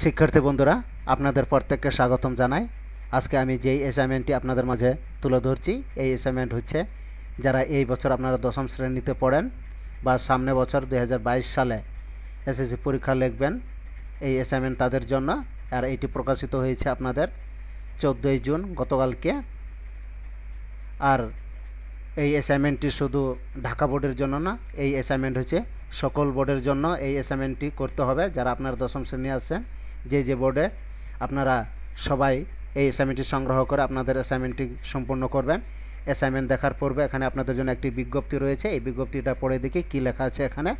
শিক্ষার্থী বন্ধুরা আপনাদের প্রত্যেককে স্বাগতম জানাই আজকে আমি যেই অ্যাসাইনমেন্টটি আপনাদের মাঝে তুলে ধরছি এই অ্যাসাইনমেন্ট হচ্ছে যারা এই বছর আপনারা দশম শ্রেণীতে পড়েন বা সামনে বছর দু সালে এসএসসি পরীক্ষা লিখবেন এই অ্যাসাইনমেন্ট তাদের জন্য আর এটি প্রকাশিত হয়েছে আপনাদের চোদ্দোই জুন গতকালকে আর এই অ্যাসাইনমেন্টটি শুধু ঢাকা বোর্ডের জন্য না এই অ্যাসাইনমেন্ট হচ্ছে সকল বোর্ডের জন্য এই অ্যাসাইনমেন্টটি করতে হবে যারা আপনার দশম শ্রেণী আছেন যে যে বোর্ডে আপনারা সবাই এই অ্যাসাইনমেন্টটি সংগ্রহ করে আপনাদের অ্যাসাইনমেন্টটি সম্পূর্ণ করবেন অ্যাসাইনমেন্ট দেখার পূর্বে এখানে আপনাদের জন্য একটি বিজ্ঞপ্তি রয়েছে এই বিজ্ঞপ্তিটা পড়ে দেখি কি লেখা আছে এখানে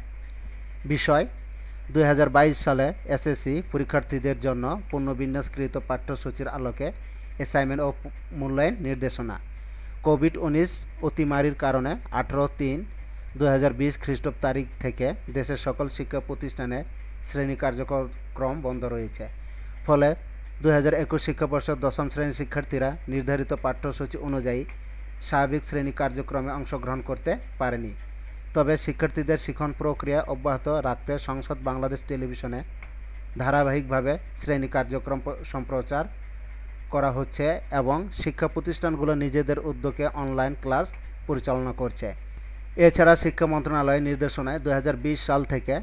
বিষয় দুই সালে এসএসসি পরীক্ষার্থীদের জন্য পূর্ণবিন্যাসকৃত পাঠ্যসূচির আলোকে অ্যাসাইনমেন্ট ও মূল্যায়ন নির্দেশনা কোভিড উনিশ অতিমারির কারণে আঠারো তিন দু হাজার বিশ খ্রিস্টাব্দ তারিখ থেকে দেশের সকল শিক্ষা প্রতিষ্ঠানে শ্রেণী কার্যক্রম বন্ধ রয়েছে ফলে দু হাজার একুশ শিক্ষাবর্ষ দশম শ্রেণীর শিক্ষার্থীরা নির্ধারিত পাঠ্যসূচি অনুযায়ী স্বাভাবিক শ্রেণী কার্যক্রমে অংশগ্রহণ করতে পারেনি তবে শিক্ষার্থীদের শিক্ষণ প্রক্রিয়া অব্যাহত রাখতে সংসদ বাংলাদেশ টেলিভিশনে ধারাবাহিকভাবে শ্রেণী কার্যক্রম সম্প্রচার করা হচ্ছে এবং শিক্ষা প্রতিষ্ঠানগুলো নিজেদের উদ্যোগে অনলাইন ক্লাস পরিচালনা করছে এছাড়া শিক্ষা মন্ত্রণালয়ের নির্দেশনায় দু সাল থেকে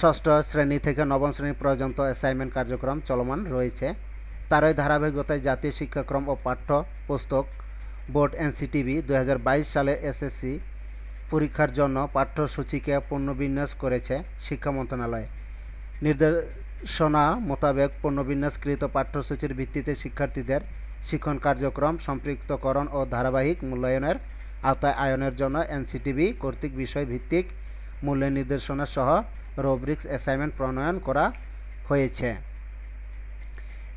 ষষ্ঠ শ্রেণী থেকে নবম শ্রেণী পর্যন্ত অ্যাসাইনমেন্ট কার্যক্রম চলমান রয়েছে তারই ধারাবাহিকতায় জাতীয় শিক্ষাক্রম ও পাঠ্যপুস্তক বোর্ড এনসিটিভি দু সালে এসএসসি পরীক্ষার জন্য পাঠ্যসূচিকে পুনর্বিন্যাস করেছে শিক্ষা মন্ত্রণালয় নির্দেশ শোনা মোতাবেক পণ্যবিন্যাসকৃত পাঠ্যসূচির ভিত্তিতে শিক্ষার্থীদের শিক্ষণ কার্যক্রম সম্পৃক্তকরণ ও ধারাবাহিক মূল্যায়নের আওতায় আয়নের জন্য এনসিটিভি কর্তৃক বিষয়ভিত্তিক মূল্য নির্দেশনা সহ রোব্রিক্স অ্যাসাইনমেন্ট প্রণয়ন করা হয়েছে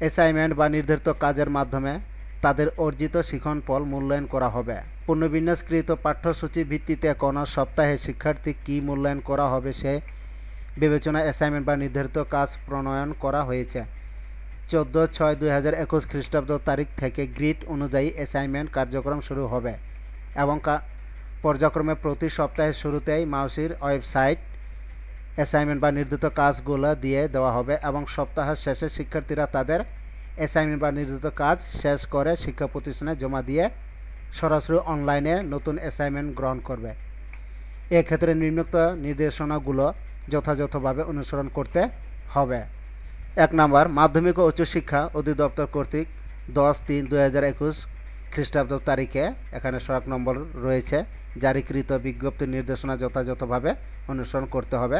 অ্যাসাইনমেন্ট বা নির্ধারিত কাজের মাধ্যমে তাদের অর্জিত শিখন ফল মূল্যায়ন করা হবে পুনর্বিন্যাসকৃত পাঠ্যসূচি ভিত্তিতে কোনো সপ্তাহে শিক্ষার্থী কী মূল্যায়ন করা হবে সে বিবেচনা অ্যাসাইনমেন্ট বা নির্ধারিত কাজ প্রণয়ন করা হয়েছে চোদ্দো ছয় দুই হাজার একুশ খ্রিস্টাব্দ তারিখ থেকে গ্রিড অনুযায়ী অ্যাসাইনমেন্ট কার্যক্রম শুরু হবে এবং পর্যায়ক্রমে প্রতি সপ্তাহের শুরুতেই মাউসির ওয়েবসাইট অ্যাসাইনমেন্ট বা নির্ধারিত কাজগুলো দিয়ে দেওয়া হবে এবং সপ্তাহের শেষে শিক্ষার্থীরা তাদের অ্যাসাইনমেন্ট বা নির্ধারিত কাজ শেষ করে শিক্ষা প্রতিষ্ঠানে জমা দিয়ে সরাসরি অনলাইনে নতুন অ্যাসাইনমেন্ট গ্রহণ করবে এক্ষেত্রে নিম্নক্ত নির্দেশনাগুলো যথাযথভাবে অনুসরণ করতে হবে এক নম্বর মাধ্যমিক ও উচ্চশিক্ষা অধিদপ্তর কর্তৃক দশ তিন দু হাজার একুশ খ্রিস্টাব্দ তারিখে এখানে সড়ক নম্বর রয়েছে জারিকৃত বিজ্ঞপ্তি নির্দেশনা যথাযথভাবে অনুসরণ করতে হবে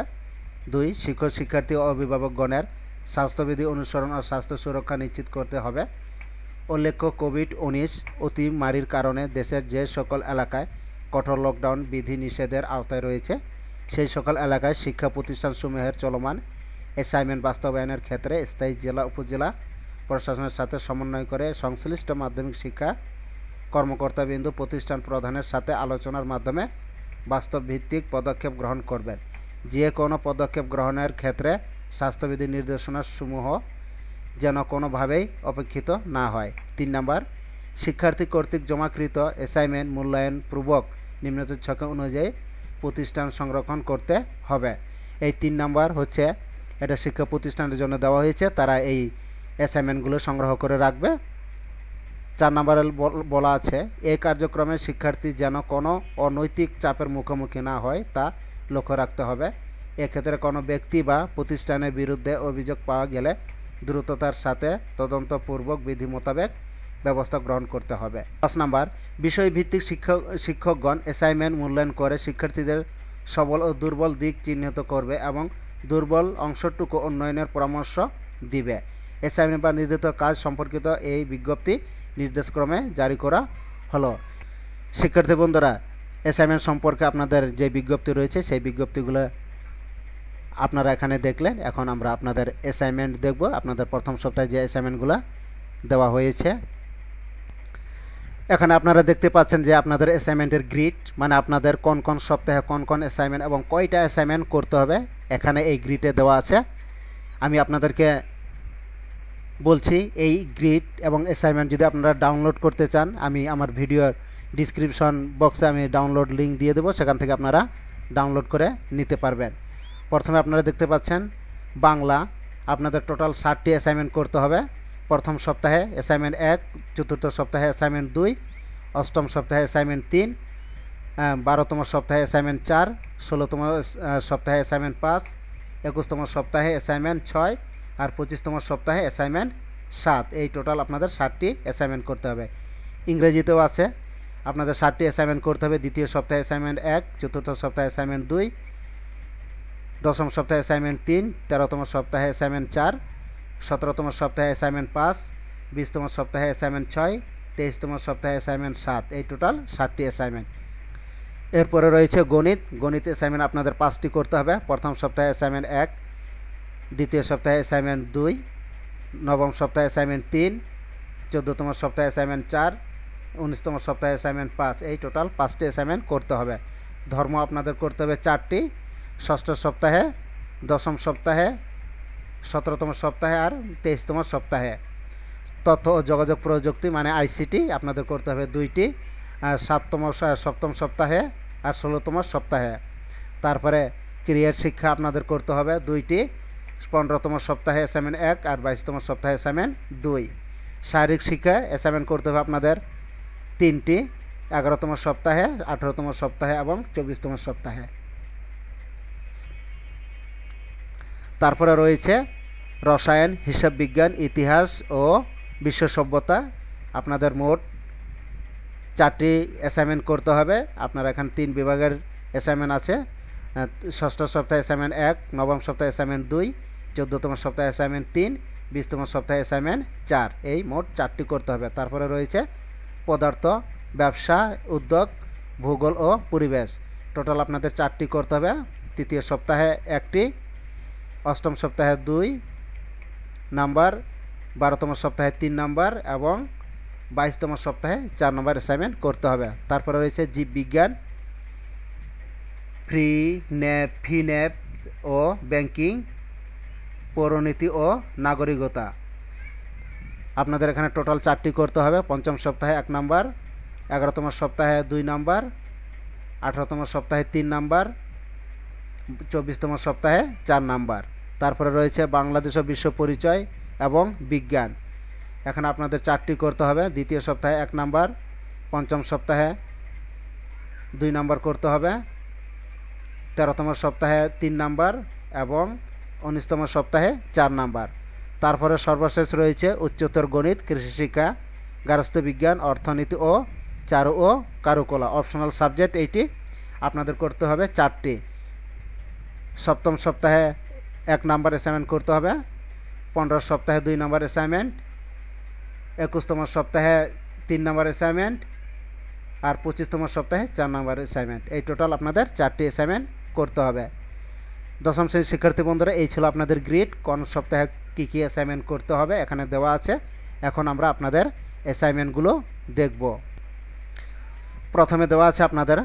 দুই শিক্ষক শিক্ষার্থী ও অভিভাবকগণের স্বাস্থ্যবিধি অনুসরণ ও স্বাস্থ্য সুরক্ষা নিশ্চিত করতে হবে উল্লেখ্য কোভিড উনিশ অতিমারির কারণে দেশের যে সকল এলাকায় কঠোর লকডাউন বিধি নিষেধের আওতায় রয়েছে সেই সকল এলাকায় শিক্ষা প্রতিষ্ঠানসমূহের চলমান অ্যাসাইনমেন্ট বাস্তবায়নের ক্ষেত্রে স্থায়ী জেলা উপজেলা প্রশাসনের সাথে সমন্বয় করে সংশ্লিষ্ট মাধ্যমিক শিক্ষা কর্মকর্তাবৃন্দ প্রতিষ্ঠান প্রধানের সাথে আলোচনার মাধ্যমে বাস্তবভিত্তিক পদক্ষেপ গ্রহণ করবেন যে কোনো পদক্ষেপ গ্রহণের ক্ষেত্রে স্বাস্থ্যবিধি নির্দেশনাসমূহ যেন কোনোভাবেই অপেক্ষিত না হয় তিন নম্বর শিক্ষার্থী কর্তৃক জমাকৃত অ্যাসাইনমেন্ট মূল্যায়নপূর্বক নিম্নত ছকে অনুযায়ী প্রতিষ্ঠান সংরক্ষণ করতে হবে এই তিন নাম্বার হচ্ছে এটা শিক্ষা প্রতিষ্ঠানের জন্য দেওয়া হয়েছে তারা এই অ্যাসাইনমেন্টগুলো সংগ্রহ করে রাখবে চার নাম্বারে বলা আছে এই কার্যক্রমে শিক্ষার্থী যেন কোনো অনৈতিক চাপের মুখোমুখি না হয় তা লক্ষ্য রাখতে হবে এক্ষেত্রে কোনো ব্যক্তি বা প্রতিষ্ঠানের বিরুদ্ধে অভিযোগ পাওয়া গেলে দ্রুততার সাথে তদন্তপূর্বক বিধি মোতাবেক ব্যবস্থা গ্রহণ করতে হবে পাঁচ নাম্বার বিষয়ভিত্তিক শিক্ষক শিক্ষকগণ অ্যাসাইনমেন্ট মূল্যায়ন করে শিক্ষার্থীদের সবল ও দুর্বল দিক চিহ্নিত করবে এবং দুর্বল অংশটুকু উন্নয়নের পরামর্শ দিবে অ্যাসাইনমেন্ট বা নির্ধারিত কাজ সম্পর্কিত এই বিজ্ঞপ্তি নির্দেশক্রমে জারি করা হলো শিক্ষার্থী বন্ধুরা অ্যাসাইনমেন্ট সম্পর্কে আপনাদের যে বিজ্ঞপ্তি রয়েছে সেই বিজ্ঞপ্তিগুলো আপনারা এখানে দেখলেন এখন আমরা আপনাদের অ্যাসাইনমেন্ট দেখব আপনাদের প্রথম সপ্তাহে যে অ্যাসাইনমেন্টগুলো দেওয়া হয়েছে এখানে আপনারা দেখতে পাচ্ছেন যে আপনাদের অ্যাসাইনমেন্টের গ্রিড মানে আপনাদের কোন কোন সপ্তাহে কোন কোন অ্যাসাইনমেন্ট এবং কয়টা অ্যাসাইনমেন্ট করতে হবে এখানে এই গ্রিডে দেওয়া আছে আমি আপনাদেরকে বলছি এই গ্রিড এবং অ্যাসাইনমেন্ট যদি আপনারা ডাউনলোড করতে চান আমি আমার ভিডিওর ডিসক্রিপশন বক্সে আমি ডাউনলোড লিঙ্ক দিয়ে দেবো সেখান থেকে আপনারা ডাউনলোড করে নিতে পারবেন প্রথমে আপনারা দেখতে পাচ্ছেন বাংলা আপনাদের টোটাল ষাটটি অ্যাসাইনমেন্ট করতে হবে প্রথম সপ্তাহে অ্যাসাইনমেন্ট এক চতুর্থ সপ্তাহে অ্যাসাইনমেন্ট দুই অষ্টম সপ্তাহে অ্যাসাইনমেন্ট তিন বারোতম সপ্তাহে অ্যাসাইনমেন্ট চার ষোলোতম সপ্তাহে অ্যাসাইনমেন্ট পাঁচ একুশতম সপ্তাহে অ্যাসাইনমেন্ট ছয় আর পঁচিশতম সপ্তাহে অ্যাসাইনমেন্ট সাত এই টোটাল আপনাদের ষাটটি অ্যাসাইনমেন্ট করতে হবে ইংরেজিতেও আছে আপনাদের ষাটটি অ্যাসাইনমেন্ট করতে হবে দ্বিতীয় সপ্তাহে অ্যাসাইনমেন্ট এক চতুর্থ সপ্তাহে অ্যাসাইনমেন্ট দুই দশম সপ্তাহে অ্যাসাইনমেন্ট তিন তেরোতম সপ্তাহে অ্যাসাইনমেন্ট চার সতেরোতম সপ্তাহে অ্যাসাইনমেন্ট পাঁচ বিশতম সপ্তাহে অ্যাসাইনমেন্ট ছয় তেইশতম সপ্তাহে অ্যাসাইনমেন্ট সাত এই টোটাল সাতটি অ্যাসাইনমেন্ট এরপরে রয়েছে গণিত গণিত অ্যাসাইনমেন্ট আপনাদের পাঁচটি করতে হবে প্রথম সপ্তাহে অ্যাসাইনমেন্ট এক দ্বিতীয় সপ্তাহে অ্যাসাইনমেন্ট দুই নবম সপ্তাহে অ্যাসাইনমেন্ট তিন চোদ্দোতম সপ্তাহে অ্যাসাইনমেন্ট চার উনিশতম সপ্তাহে অ্যাসাইনমেন্ট পাঁচ এই টোটাল পাঁচটি অ্যাসাইনমেন্ট করতে হবে ধর্ম আপনাদের করতে হবে চারটি ষষ্ঠ সপ্তাহে দশম সপ্তাহে সতেরোতম সপ্তাহে আর তেইশতম সপ্তাহে তথ্য ও যোগাযোগ প্রযুক্তি মানে আইসিটি আপনাদের করতে হবে দুইটি সাততম সপ্তম সপ্তাহে আর ষোলোতম সপ্তাহে তারপরে ক্রিয়ার শিক্ষা আপনাদের করতে হবে দুইটি পনেরোতম সপ্তাহে অ্যাসাইনমেন্ট এক আর বাইশতম সপ্তাহে অ্যাসাইনমেন্ট দুই শারীরিক শিক্ষা অ্যাসাইনমেন্ট করতে হবে আপনাদের তিনটি এগারোতম সপ্তাহে আঠেরোতম সপ্তাহে এবং চব্বিশতম সপ্তাহে তারপরে রয়েছে রসায়ন হিসাব বিজ্ঞান ইতিহাস ও বিশ্ব সভ্যতা আপনাদের মোট চারটি অ্যাসাইনমেন্ট করতে হবে আপনার এখানে তিন বিভাগের অ্যাসাইনমেন্ট আছে ষষ্ঠ সপ্তাহ অ্যাসাইনমেন্ট এক নবম সপ্তাহ অ্যাসাইনমেন্ট দুই চোদ্দতম সপ্তাহ অ্যাসাইনমেন্ট তিন বিশতম সপ্তাহ অ্যাসাইনমেন্ট চার এই মোট চারটি করতে হবে তারপরে রয়েছে পদার্থ ব্যবসা উদ্যোগ ভূগোল ও পরিবেশ টোটাল আপনাদের চারটি করতে হবে তৃতীয় সপ্তাহে একটি অষ্টম সপ্তাহে দুই নাম্বার বারোতম সপ্তাহে তিন নাম্বার এবং বাইশতম সপ্তাহে চার নম্বর অ্যাসাইনমেন্ট করতে হবে তারপরে রয়েছে জীববিজ্ঞান ফ্রি ন্যাপ ফি ন্যাপ ও ব্যাংকিং পৌরনীতি ও নাগরিকতা আপনাদের এখানে টোটাল চারটি করতে হবে পঞ্চম সপ্তাহে এক নাম্বার এগারোতম সপ্তাহে দুই নাম্বার আঠারোতম সপ্তাহে তিন নাম্বার চব্বিশতম সপ্তাহে চার নাম্বার তারপরে রয়েছে বাংলাদেশ ও বিশ্ব পরিচয় এবং বিজ্ঞান এখন আপনাদের চারটি করতে হবে দ্বিতীয় সপ্তাহে এক নাম্বার পঞ্চম সপ্তাহে দুই নাম্বার করতে হবে তেরোতম সপ্তাহে তিন নাম্বার এবং উনিশতম সপ্তাহে চার নাম্বার তারপরে সর্বশেষ রয়েছে উচ্চতর গণিত কৃষি শিক্ষা গার্হস্থ্য বিজ্ঞান অর্থনীতি ও চারু ও কারুকলা অপশনাল সাবজেক্ট এইটি আপনাদের করতে হবে চারটি সপ্তম সপ্তাহে এক নাম্বার অ্যাসাইনমেন্ট করতে হবে পনেরো সপ্তাহে দুই নাম্বার অ্যাসাইনমেন্ট একুশতম সপ্তাহে তিন নাম্বার অ্যাসাইনমেন্ট আর পঁচিশতম সপ্তাহে চার নাম্বার অ্যাসাইনমেন্ট এই টোটাল আপনাদের চারটি অ্যাসাইনমেন্ট করতে হবে দশম শ্রেণীর শিক্ষার্থী বন্ধুরা এই ছিল আপনাদের গ্রিড কোন সপ্তাহে কী কী অ্যাসাইনমেন্ট করতে হবে এখানে দেওয়া আছে এখন আমরা আপনাদের অ্যাসাইনমেন্টগুলো দেখব প্রথমে দেওয়া আছে আপনাদের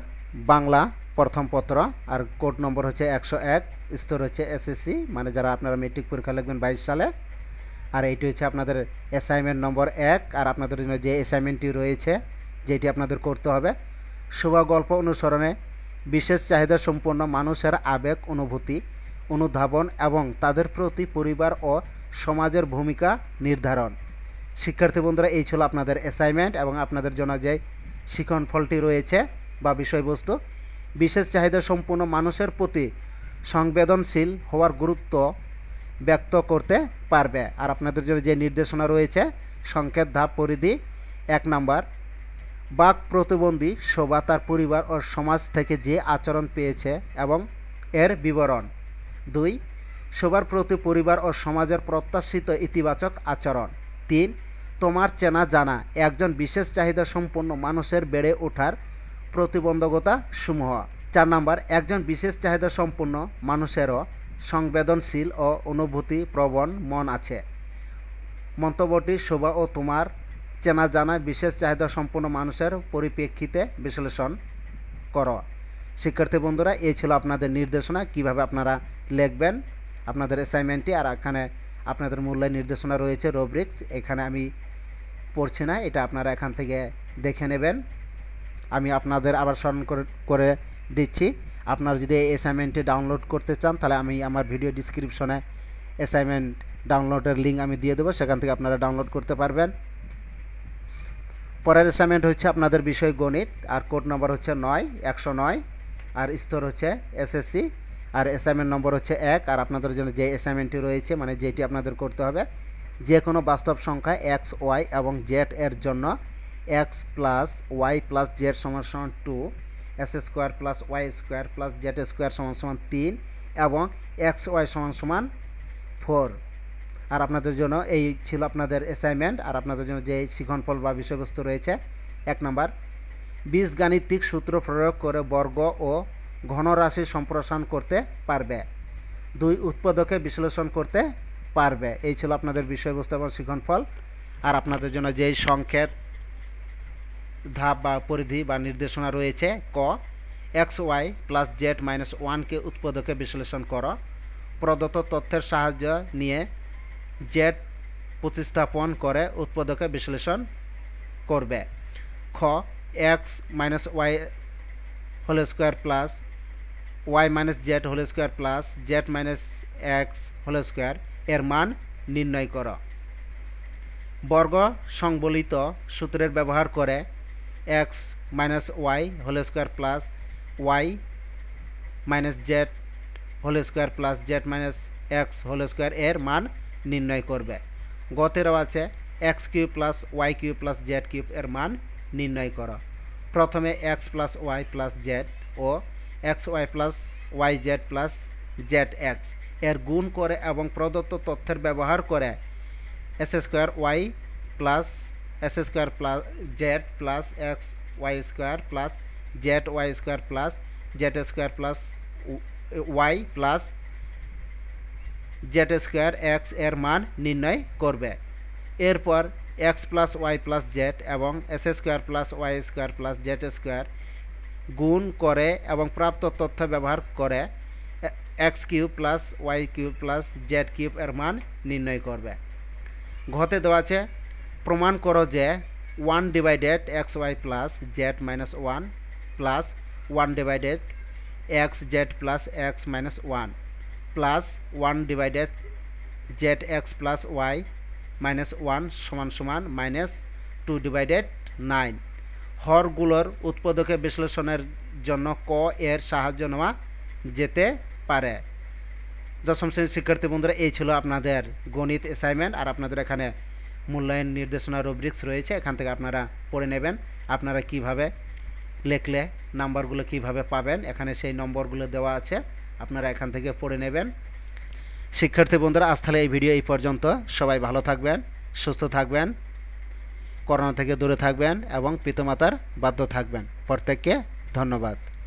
বাংলা প্রথম পত্র আর কোড নম্বর হচ্ছে একশো এক স্তর হচ্ছে এসএসসি মানে যারা আপনারা মেট্রিক পরীক্ষা লিখবেন বাইশ সালে আর এইটি হচ্ছে আপনাদের অ্যাসাইনমেন্ট নম্বর এক আর আপনাদের জন্য যে অ্যাসাইনমেন্টটি রয়েছে যেটি আপনাদের করতে হবে শোভা গল্প অনুসরণে বিশেষ চাহিদা সম্পন্ন মানুষের আবেগ অনুভূতি অনুধাবন এবং তাদের প্রতি পরিবার ও সমাজের ভূমিকা নির্ধারণ শিক্ষার্থী বন্ধুরা এই ছিল আপনাদের অ্যাসাইনমেন্ট এবং আপনাদের জন্য যে ফলটি রয়েছে বা বিষয়বস্তু বিশেষ চাহিদা সম্পন্ন মানুষের প্রতি সংবেদনশীল হওয়ার গুরুত্ব ব্যক্ত করতে পারবে আর আপনাদের জন্য যে নির্দেশনা রয়েছে সংকেত ধাপ পরিধি এক নাম্বার বাক প্রতিবন্ধী শোভা তার পরিবার ও সমাজ থেকে যে আচরণ পেয়েছে এবং এর বিবরণ দুই সবার প্রতি পরিবার ও সমাজের প্রত্যাশিত ইতিবাচক আচরণ তিন তোমার চেনা জানা একজন বিশেষ চাহিদা সম্পন্ন মানুষের বেড়ে ওঠার প্রতিবন্ধকতা সমূহ চার নাম্বার একজন বিশেষ চাহিদা সম্পন্ন মানুষেরও সংবেদনশীল ও অনুভূতি প্রবণ মন আছে মন্তব্যটি শোভা ও তোমার চেনা জানা বিশেষ চাহিদা সম্পন্ন মানুষের পরিপ্রেক্ষিতে বিশ্লেষণ করো শিক্ষার্থী বন্ধুরা এই ছিল আপনাদের নির্দেশনা কিভাবে আপনারা লিখবেন আপনাদের অ্যাসাইনমেন্টটি আর এখানে আপনাদের মূল্যায়ন নির্দেশনা রয়েছে রোব্রিক্স এখানে আমি পড়ছি না এটা আপনারা এখান থেকে দেখে নেবেন আমি আপনাদের আবার স্মরণ করে দিচ্ছি আপনারা যদি এই অ্যাসাইনমেন্টটি ডাউনলোড করতে চান তাহলে আমি আমার ভিডিও ডিসক্রিপশনে অ্যাসাইনমেন্ট ডাউনলোডের লিঙ্ক আমি দিয়ে দেবো সেখান থেকে আপনারা ডাউনলোড করতে পারবেন পরের অ্যাসাইনমেন্ট হচ্ছে আপনাদের বিষয় গণিত আর কোড নম্বর হচ্ছে নয় একশো নয় আর স্তর হচ্ছে এসএসসি আর অ্যাসাইনমেন্ট নম্বর হচ্ছে এক আর আপনাদের জন্য যে অ্যাসাইনমেন্টটি রয়েছে মানে যেটি আপনাদের করতে হবে যে কোনো বাস্তব সংখ্যা এক্স ওয়াই এবং জেড এর জন্য x plus y plus z সমান সমান two x square plus y square plus z square সমান সমান তিন এবং এক্স ওয়াই সমান সমান ফোর আর আপনাদের জন্য এই ছিল আপনাদের অ্যাসাইনমেন্ট আর আপনাদের জন্য যে শিখনফল বা বিষয়বস্তু রয়েছে এক নম্বর বীজগাণিতিক সূত্র প্রয়োগ করে বর্গ ও ঘনরাশি সম্প্রসারণ করতে পারবে দুই উৎপাদকে বিশ্লেষণ করতে পারবে এই ছিল আপনাদের বিষয়বস্তু এবং শিখনফল আর আপনাদের জন্য যেই সংক্ষেপ ধাপ বা পরিধি বা নির্দেশনা রয়েছে ক x y plus z minus ওয়ানকে উৎপাদকে বিশ্লেষণ করো প্রদত্ত তথ্যের সাহায্য নিয়ে জেড প্রতিস্থাপন করে উৎপাদকে বিশ্লেষণ করবে খ x minus y whole square plus y minus z whole square plus z minus x whole square এর মান নির্ণয় করো বর্গ সংবলিত সূত্রের ব্যবহার করে x minus y whole square plus y minus z whole square plus z minus x whole square এর মান নির্ণয় করবে গতেরও আছে x cube plus y cube plus z cube এর মান নির্ণয় করো প্রথমে x plus y plus Z ও x y plus y z plus z x এর গুণ করে এবং প্রদত্ত তথ্যের ব্যবহার করে x square y plus x square plus z plus x y square plus z y square plus z square plus y plus z square x এর মান নির্ণয় করবে এরপর x plus y plus z এবং x square plus y square plus z square গুণ করে এবং প্রাপ্ত তথ্য ব্যবহার করে x cube plus y cube plus z cube এর মান নির্ণয় করবে ঘতে দেওয়া আছে প্রমাণ করো যে one divided x y plus z minus one plus one divided x z plus x minus one plus one divided z x plus y minus one সমান সমান মাইনাস টু ডিভাইডেড নাইন হরগুলোর উৎপাদকে বিশ্লেষণের জন্য ক এর সাহায্য নেওয়া যেতে পারে দশম শ্রেণীর শিক্ষার্থী বন্ধুরা এই ছিল আপনাদের গণিত অ্যাসাইনমেন্ট আর আপনাদের এখানে মূল্যায়ন নির্দেশনা রুব্রিক্স রয়েছে এখান থেকে আপনারা পড়ে নেবেন আপনারা কিভাবে লেখলে নাম্বারগুলো কিভাবে পাবেন এখানে সেই নম্বরগুলো দেওয়া আছে আপনারা এখান থেকে পড়ে নেবেন শিক্ষার্থী বন্ধুরা আজ তাহলে এই ভিডিও এই পর্যন্ত সবাই ভালো থাকবেন সুস্থ থাকবেন করোনা থেকে দূরে থাকবেন এবং পিতামাতার বাধ্য থাকবেন প্রত্যেককে ধন্যবাদ